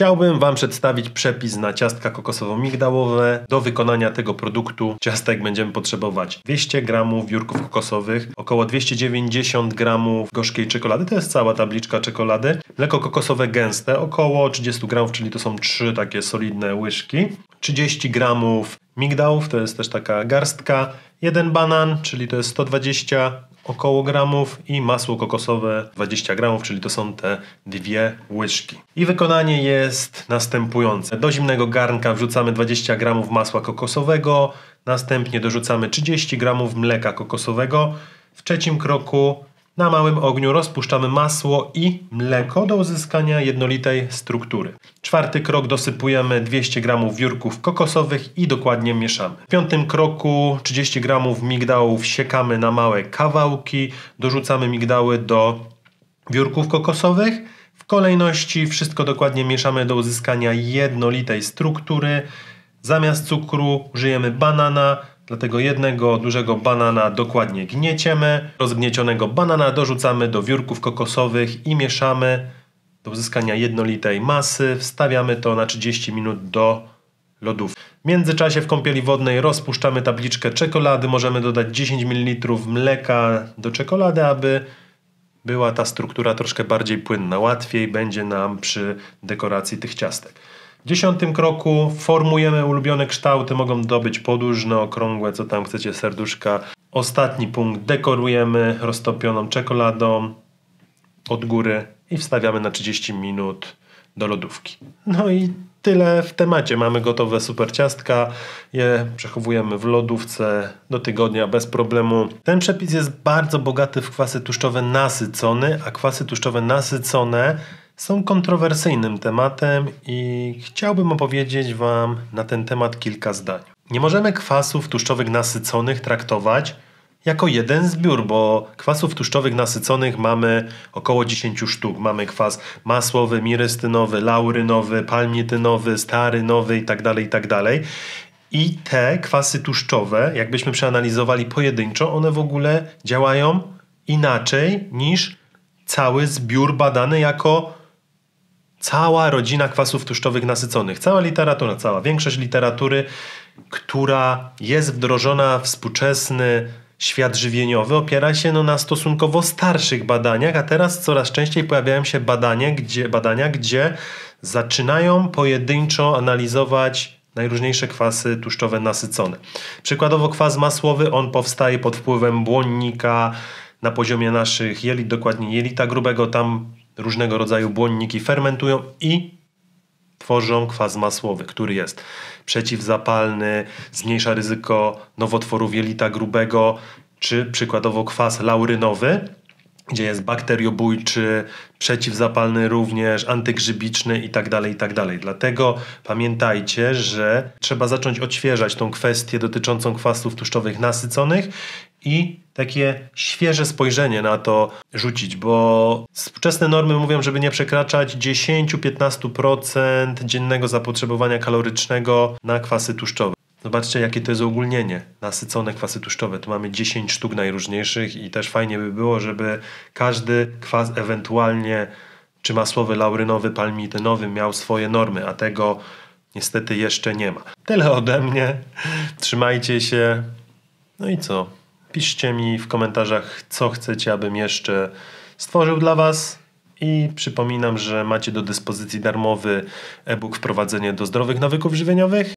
Chciałbym Wam przedstawić przepis na ciastka kokosowo-migdałowe. Do wykonania tego produktu ciastek będziemy potrzebować 200 g wiórków kokosowych, około 290 g gorzkiej czekolady, to jest cała tabliczka czekolady, mleko kokosowe gęste, około 30 g, czyli to są trzy takie solidne łyżki, 30 g migdałów, to jest też taka garstka, jeden banan, czyli to jest 120 około gramów i masło kokosowe 20 gramów, czyli to są te dwie łyżki. I wykonanie jest następujące. Do zimnego garnka wrzucamy 20 gramów masła kokosowego, następnie dorzucamy 30 gramów mleka kokosowego, w trzecim kroku na małym ogniu rozpuszczamy masło i mleko do uzyskania jednolitej struktury. Czwarty krok dosypujemy 200 g wiórków kokosowych i dokładnie mieszamy. W piątym kroku 30 g migdałów siekamy na małe kawałki, dorzucamy migdały do wiórków kokosowych. W kolejności wszystko dokładnie mieszamy do uzyskania jednolitej struktury. Zamiast cukru użyjemy banana, Dlatego jednego dużego banana dokładnie gnieciemy. Rozgniecionego banana dorzucamy do wiórków kokosowych i mieszamy do uzyskania jednolitej masy. Wstawiamy to na 30 minut do lodów. W międzyczasie w kąpieli wodnej rozpuszczamy tabliczkę czekolady. Możemy dodać 10 ml mleka do czekolady, aby była ta struktura troszkę bardziej płynna. Łatwiej będzie nam przy dekoracji tych ciastek. W dziesiątym kroku formujemy ulubione kształty, mogą dobyć podłużne, okrągłe, co tam chcecie, serduszka. Ostatni punkt dekorujemy roztopioną czekoladą od góry i wstawiamy na 30 minut do lodówki. No i tyle w temacie. Mamy gotowe super ciastka, je przechowujemy w lodówce do tygodnia bez problemu. Ten przepis jest bardzo bogaty w kwasy tłuszczowe nasycone, a kwasy tłuszczowe nasycone są kontrowersyjnym tematem i chciałbym opowiedzieć Wam na ten temat kilka zdań. Nie możemy kwasów tłuszczowych nasyconych traktować jako jeden zbiór, bo kwasów tłuszczowych nasyconych mamy około 10 sztuk. Mamy kwas masłowy, mirystynowy, laurynowy, palmitynowy, starynowy itd. Tak itd. Tak I te kwasy tłuszczowe, jakbyśmy przeanalizowali pojedynczo, one w ogóle działają inaczej niż cały zbiór badany jako Cała rodzina kwasów tłuszczowych nasyconych, cała literatura, cała większość literatury, która jest wdrożona w współczesny świat żywieniowy, opiera się no, na stosunkowo starszych badaniach, a teraz coraz częściej pojawiają się badania, gdzie, badania, gdzie zaczynają pojedynczo analizować najróżniejsze kwasy tłuszczowe nasycone. Przykładowo kwas masłowy, on powstaje pod wpływem błonnika na poziomie naszych jelit, dokładnie jelita grubego, tam różnego rodzaju błonniki fermentują i tworzą kwas masłowy, który jest przeciwzapalny, zmniejsza ryzyko nowotworów jelita grubego, czy przykładowo kwas laurynowy, gdzie jest bakteriobójczy, przeciwzapalny również, antygrzybiczny itd., tak itd. Tak Dlatego pamiętajcie, że trzeba zacząć odświeżać tą kwestię dotyczącą kwasów tłuszczowych nasyconych i takie świeże spojrzenie na to rzucić, bo współczesne normy mówią, żeby nie przekraczać 10-15% dziennego zapotrzebowania kalorycznego na kwasy tłuszczowe. Zobaczcie, jakie to jest ogólnienie. Nasycone kwasy tłuszczowe. Tu mamy 10 sztuk najróżniejszych i też fajnie by było, żeby każdy kwas ewentualnie czy masłowy, laurynowy, palmitynowy miał swoje normy, a tego niestety jeszcze nie ma. Tyle ode mnie. Trzymajcie się. No i co? Piszcie mi w komentarzach, co chcecie, abym jeszcze stworzył dla Was. I przypominam, że macie do dyspozycji darmowy e-book Wprowadzenie do zdrowych nawyków żywieniowych